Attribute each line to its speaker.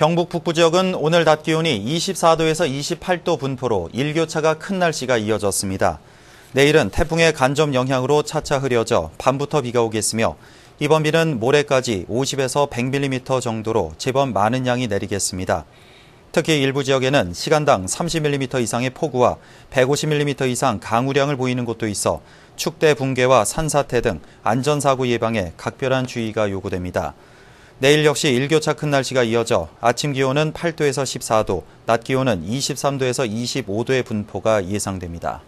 Speaker 1: 경북 북부 지역은 오늘 낮 기온이 24도에서 28도 분포로 일교차가 큰 날씨가 이어졌습니다. 내일은 태풍의 간접 영향으로 차차 흐려져 밤부터 비가 오겠으며 이번 비는 모레까지 50에서 100mm 정도로 제법 많은 양이 내리겠습니다. 특히 일부 지역에는 시간당 30mm 이상의 폭우와 150mm 이상 강우량을 보이는 곳도 있어 축대 붕괴와 산사태 등 안전사고 예방에 각별한 주의가 요구됩니다. 내일 역시 일교차 큰 날씨가 이어져 아침 기온은 8도에서 14도, 낮 기온은 23도에서 25도의 분포가 예상됩니다.